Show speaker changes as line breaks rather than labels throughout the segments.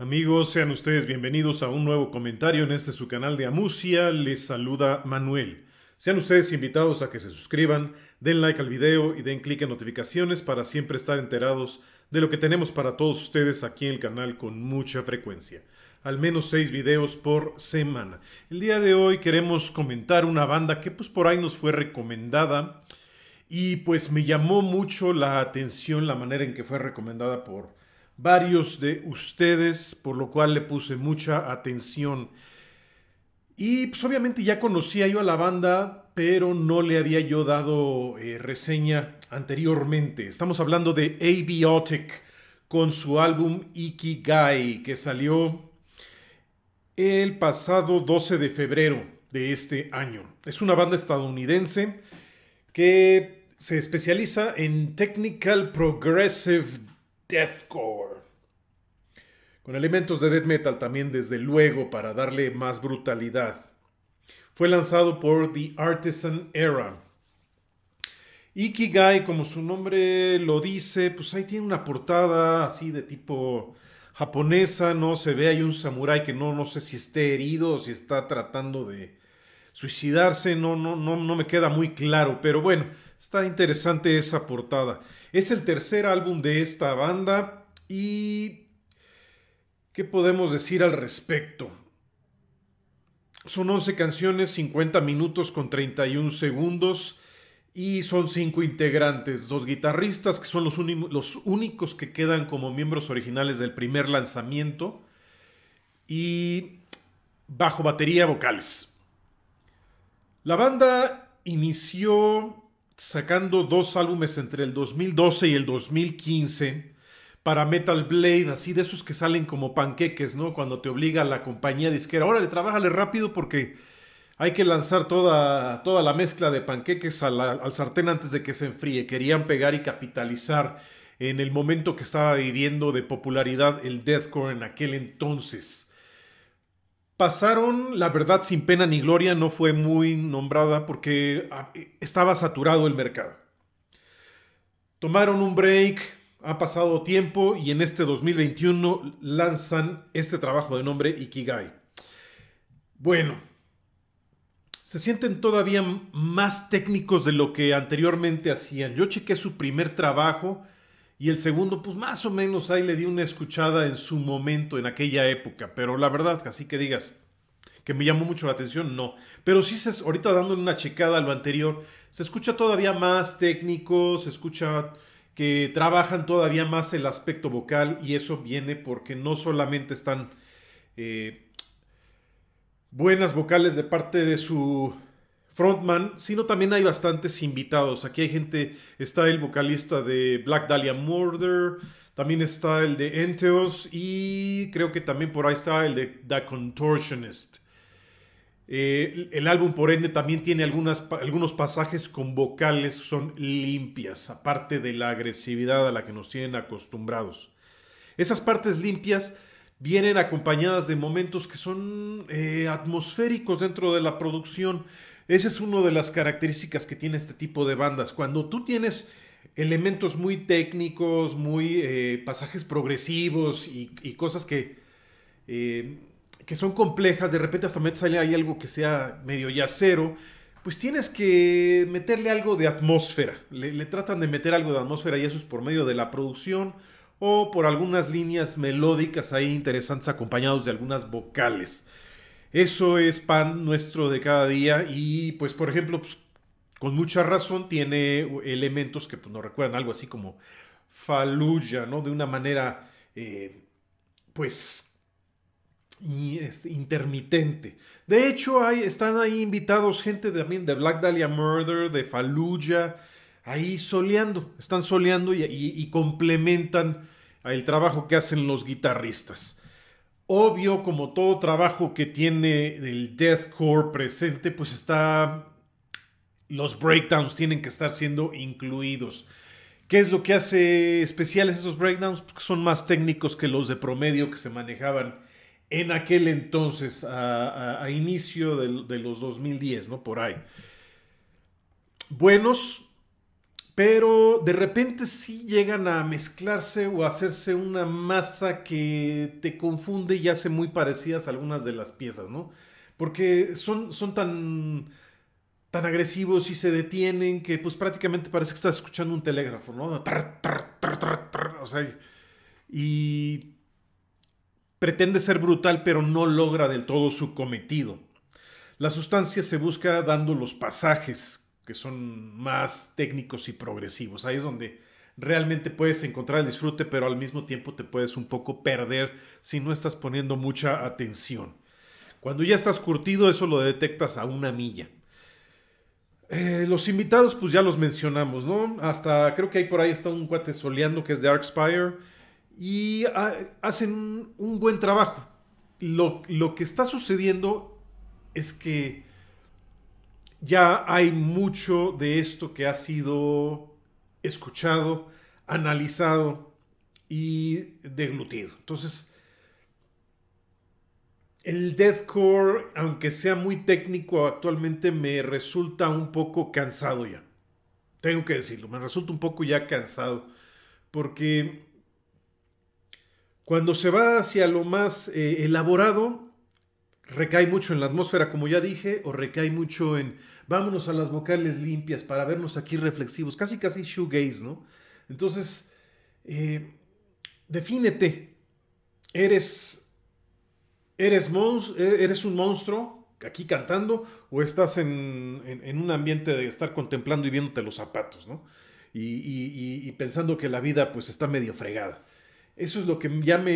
Amigos, sean ustedes bienvenidos a un nuevo comentario en este su canal de Amusia. Les saluda Manuel. Sean ustedes invitados a que se suscriban, den like al video y den clic en notificaciones para siempre estar enterados de lo que tenemos para todos ustedes aquí en el canal con mucha frecuencia. Al menos seis videos por semana. El día de hoy queremos comentar una banda que pues por ahí nos fue recomendada y pues me llamó mucho la atención la manera en que fue recomendada por varios de ustedes, por lo cual le puse mucha atención. Y pues obviamente ya conocía yo a la banda, pero no le había yo dado eh, reseña anteriormente. Estamos hablando de Abiotic con su álbum Ikigai, que salió el pasado 12 de febrero de este año. Es una banda estadounidense que se especializa en technical progressive deathcore. Con elementos de death metal también, desde luego, para darle más brutalidad. Fue lanzado por The Artisan Era. Ikigai, como su nombre lo dice, pues ahí tiene una portada así de tipo japonesa, ¿no? Se ve hay un samurái que no, no sé si esté herido o si está tratando de, suicidarse, no, no, no, no me queda muy claro, pero bueno, está interesante esa portada. Es el tercer álbum de esta banda y... ¿Qué podemos decir al respecto? Son 11 canciones, 50 minutos con 31 segundos y son 5 integrantes, dos guitarristas que son los, únicos que quedan como miembros originales del primer lanzamiento y bajo batería vocales. La banda inició sacando dos álbumes entre el 2012 y el 2015 para Metal Blade, así de esos que salen como panqueques, ¿no? Cuando te obliga a la compañía disquera, órale, trabájale rápido porque hay que lanzar toda, toda la mezcla de panqueques al sartén antes de que se enfríe. Querían pegar y capitalizar en el momento que estaba viviendo de popularidad el deathcore en aquel entonces pasaron, la verdad, sin pena ni gloria, no fue muy nombrada porque ah, estaba saturado el mercado. Tomaron un break, ha pasado tiempo y en este 2021 lanzan este trabajo de nombre Ikigai. Bueno, se sienten todavía más técnicos de lo que anteriormente hacían. Yo chequé su primer trabajo y el segundo, pues más o menos ahí le di una escuchada en su momento, en aquella época. Pero la verdad, así que digas que me llamó mucho la atención, no. Pero sí, se, ahorita dándole una checada a lo anterior, se escucha todavía más técnico, se escucha que trabajan todavía más el aspecto vocal y eso viene porque no solamente están eh, buenas vocales de parte de su frontman, sino también hay bastantes invitados. Aquí hay gente, está el vocalista de Black Dahlia Murder, también está el de Enteos y creo que también por ahí está el de The Contortionist. Eh, el álbum, por ende, también tiene algunos pasajes con vocales son limpias, aparte de la agresividad a la que nos tienen acostumbrados. Esas partes limpias vienen acompañadas de momentos que son eh, atmosféricos dentro de la producción. Esa es una de las características que tiene este tipo de bandas. Cuando tú tienes elementos muy técnicos, muy eh, pasajes progresivos y, cosas que, eh, que son complejas, de repente hasta sale ahí algo que sea medio cero, pues tienes que meterle algo de atmósfera. Le, le, tratan de meter algo de atmósfera y eso es por medio de la producción, o por algunas líneas melódicas ahí interesantes acompañados de algunas vocales. Eso es pan nuestro de cada día y pues por ejemplo, pues, con mucha razón tiene elementos que pues, nos recuerdan algo así como Faluya, ¿no? De una manera eh, pues y, este, intermitente. De hecho, están ahí invitados gente también de Black Dahlia Murder, de Faluya, ahí soleando, están soleando y, complementan el trabajo que hacen los guitarristas. Obvio, como todo trabajo que tiene el deathcore presente, pues está... Los breakdowns tienen que estar siendo incluidos. ¿Qué es lo que hace especiales esos breakdowns? Porque pues son más técnicos que los de promedio que se manejaban en aquel entonces, a, inicio de, de, los 2010, ¿no? Por ahí. Buenos, pero de repente sí llegan a mezclarse o a hacerse una masa que te confunde y hace muy parecidas algunas de las piezas, ¿no? Porque son, son tan, tan agresivos y se detienen que pues prácticamente parece que estás escuchando un telégrafo, ¿no? y pretende ser brutal pero no logra del todo su cometido. La sustancia se busca dando los pasajes que son más técnicos y progresivos. Ahí es donde realmente puedes encontrar el disfrute, pero al mismo tiempo te puedes un poco perder si no estás poniendo mucha atención. Cuando ya estás curtido, eso lo detectas a una milla. Eh, los invitados, pues ya los mencionamos, ¿no? Hasta creo que hay por ahí está un cuate soleando que es de Arkspire. Y hacen un buen trabajo. Lo, lo que está sucediendo es que ya hay mucho de esto que ha sido escuchado, analizado y deglutido. Entonces, el deathcore, aunque sea muy técnico actualmente, me resulta un poco cansado ya. Tengo que decirlo, me resulta un poco ya cansado. Porque cuando se va hacia lo más eh, elaborado, recae mucho en la atmósfera, como ya dije, o recae mucho en vámonos a las vocales limpias para vernos aquí reflexivos, casi casi shoegaze, ¿no? Entonces, eh, defínete, eres, eres, e-, eres un monstruo aquí cantando o estás en, un ambiente de estar contemplando y viéndote los zapatos, ¿no? Y, y pensando que la vida pues está medio fregada. Eso es lo que ya me,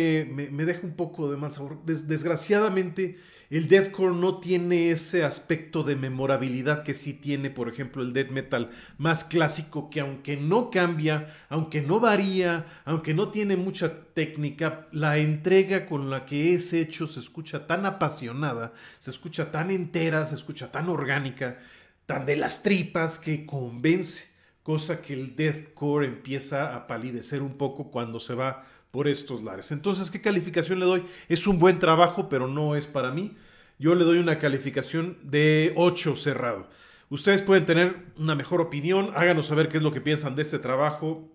deja un poco de mal sabor. desgraciadamente, el deathcore no tiene ese aspecto de memorabilidad que sí tiene, por ejemplo, el death metal más clásico, que aunque no cambia, aunque no varía, aunque no tiene mucha técnica, la entrega con la que es hecho se escucha tan apasionada, se escucha tan entera, se escucha tan orgánica, tan de las tripas que convence cosa que el deathcore empieza a palidecer un poco cuando se va por estos lares. Entonces, ¿qué calificación le doy? Es un buen trabajo, pero no es para mí. Yo le doy una calificación de 8 cerrado. Ustedes pueden tener una mejor opinión, háganos saber qué es lo que piensan de este trabajo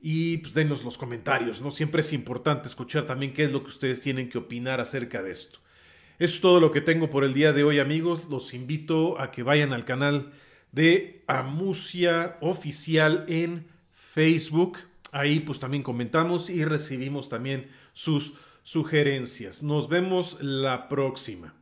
y pues, denos los comentarios, ¿no? Siempre es importante escuchar también qué es lo que ustedes tienen que opinar acerca de esto. es todo lo que tengo por el día de hoy, amigos. Los invito a que vayan al canal de Amusia Oficial en Facebook ahí pues también comentamos y recibimos también sus sugerencias. Nos vemos la próxima.